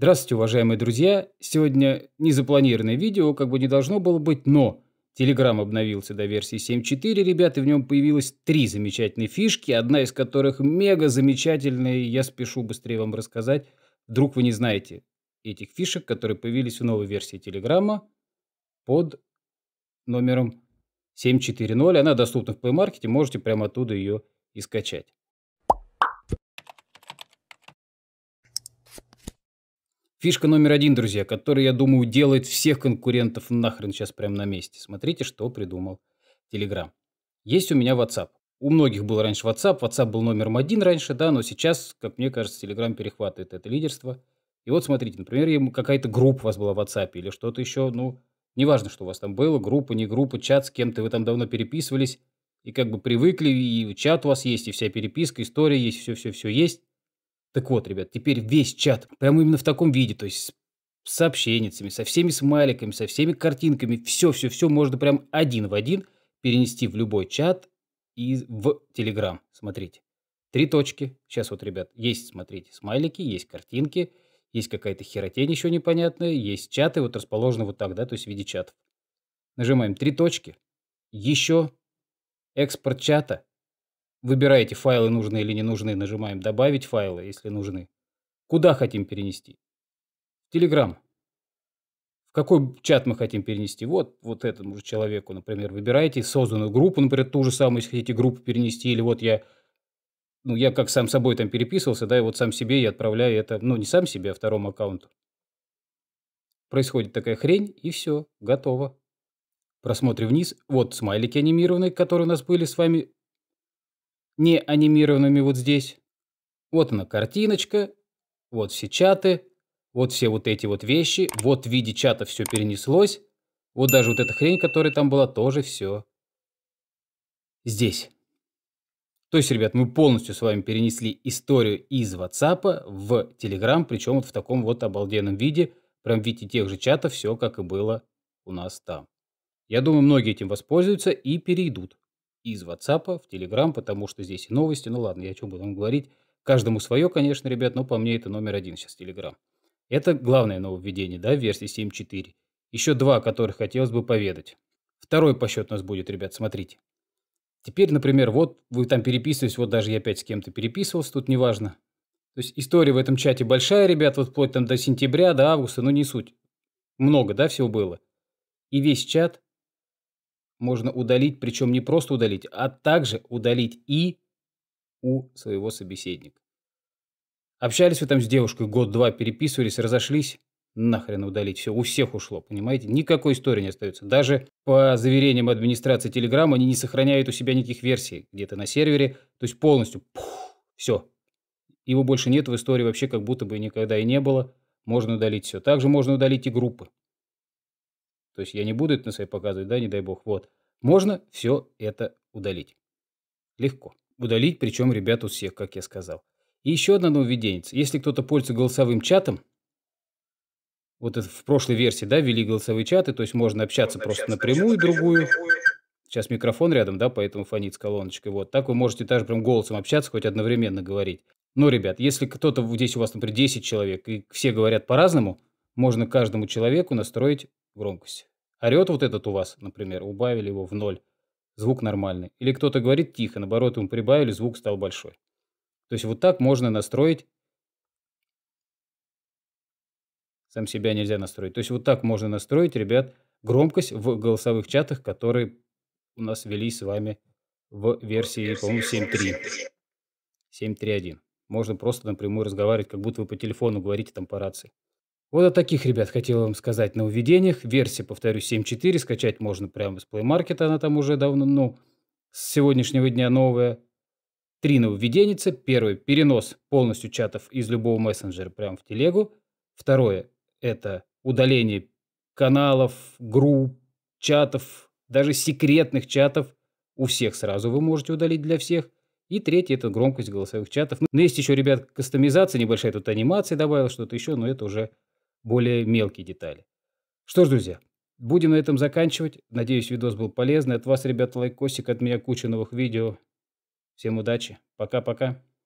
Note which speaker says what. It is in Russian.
Speaker 1: Здравствуйте, уважаемые друзья! Сегодня незапланированное видео, как бы не должно было быть, но Telegram обновился до версии 7.4, ребят, и в нем появилось три замечательные фишки, одна из которых мега замечательная, и я спешу быстрее вам рассказать. Вдруг вы не знаете этих фишек, которые появились в новой версии Телеграма под номером 7.4.0. Она доступна в Play Market, можете прямо оттуда ее и скачать. Фишка номер один, друзья, которая, я думаю, делает всех конкурентов нахрен сейчас прямо на месте. Смотрите, что придумал Telegram. Есть у меня WhatsApp. У многих был раньше WhatsApp. WhatsApp был номером один раньше, да, но сейчас, как мне кажется, Telegram перехватывает это лидерство. И вот смотрите, например, какая-то группа у вас была в WhatsApp или что-то еще, ну, неважно, что у вас там было, группа, не группа, чат, с кем-то вы там давно переписывались, и как бы привыкли, и чат у вас есть, и вся переписка, история есть, все-все-все есть. Так вот, ребят, теперь весь чат прямо именно в таком виде, то есть с сообщенницами, со всеми смайликами, со всеми картинками, все-все-все можно прям один в один перенести в любой чат и в Телеграм. Смотрите. Три точки. Сейчас вот, ребят, есть, смотрите, смайлики, есть картинки, есть какая-то херотень еще непонятная, есть чаты, вот расположены вот так, да, то есть в виде чатов. Нажимаем три точки. Еще экспорт чата. Выбираете файлы нужны или не нужны, нажимаем «Добавить файлы», если нужны. Куда хотим перенести? В Telegram. В какой чат мы хотим перенести? Вот, вот этому же человеку, например, выбираете созданную группу, например, ту же самую, если хотите группу перенести, или вот я, ну, я как сам собой там переписывался, да, и вот сам себе я отправляю это, ну, не сам себе, а второму аккаунту. Происходит такая хрень, и все, готово. Просмотрим вниз. Вот смайлики анимированные, которые у нас были с вами не анимированными вот здесь. Вот она картиночка, вот все чаты, вот все вот эти вот вещи, вот в виде чата все перенеслось, вот даже вот эта хрень, которая там была, тоже все здесь. То есть, ребят, мы полностью с вами перенесли историю из WhatsApp в Telegram, причем вот в таком вот обалденном виде, прям в виде тех же чатов, все как и было у нас там. Я думаю, многие этим воспользуются и перейдут из WhatsApp в Telegram, потому что здесь и новости. Ну ладно, я о чем буду вам говорить. Каждому свое, конечно, ребят, но по мне это номер один сейчас Telegram. Это главное нововведение, да, в версии 7.4. Еще два, о которых хотелось бы поведать. Второй по счету у нас будет, ребят, смотрите. Теперь, например, вот вы там переписываетесь, вот даже я опять с кем-то переписывался, тут неважно. То есть история в этом чате большая, ребят, вот вплоть там до сентября, до августа, ну не суть. Много, да, всего было. И весь чат можно удалить, причем не просто удалить, а также удалить и у своего собеседника. Общались вы там с девушкой год-два, переписывались, разошлись, нахрен удалить, все, у всех ушло, понимаете? Никакой истории не остается. Даже по заверениям администрации Telegram они не сохраняют у себя никаких версий где-то на сервере, то есть полностью, пух, все. Его больше нет в истории вообще как будто бы никогда и не было. Можно удалить все. Также можно удалить и группы. То есть я не буду это на своей показывать, да, не дай бог. Вот. Можно все это удалить. Легко. Удалить, причем ребят у всех, как я сказал. И еще одна нововведение. Если кто-то пользуется голосовым чатом, вот это в прошлой версии, да, ввели голосовые чаты, то есть можно общаться можно просто общаться, напрямую общаться, другую. Сейчас микрофон рядом, да, поэтому фонит с колоночкой. Вот так вы можете даже прям голосом общаться, хоть одновременно говорить. Но, ребят, если кто-то здесь у вас, например, 10 человек, и все говорят по-разному, можно каждому человеку настроить громкость. Орет вот этот у вас, например, убавили его в ноль. Звук нормальный. Или кто-то говорит тихо, наоборот, ему прибавили, звук стал большой. То есть вот так можно настроить. Сам себя нельзя настроить. То есть вот так можно настроить, ребят, громкость в голосовых чатах, которые у нас вели с вами в версии, по-моему, 7.3. 7.3.1. Можно просто напрямую разговаривать, как будто вы по телефону говорите там по рации. Вот о таких ребят хотел вам сказать на уведениях. Версия, повторю, 7.4. Скачать можно прямо с Play Market. Она там уже давно, ну, с сегодняшнего дня новая. Три нововведеница. Первый – перенос полностью чатов из любого мессенджера прямо в телегу. Второе – это удаление каналов, групп, чатов, даже секретных чатов. У всех сразу вы можете удалить для всех. И третье – это громкость голосовых чатов. Ну есть еще, ребят, кастомизация небольшая. Тут анимация добавила что-то еще, но это уже более мелкие детали. Что ж, друзья, будем на этом заканчивать. Надеюсь, видос был полезный. От вас, ребята, лайкосик, от меня куча новых видео. Всем удачи. Пока-пока.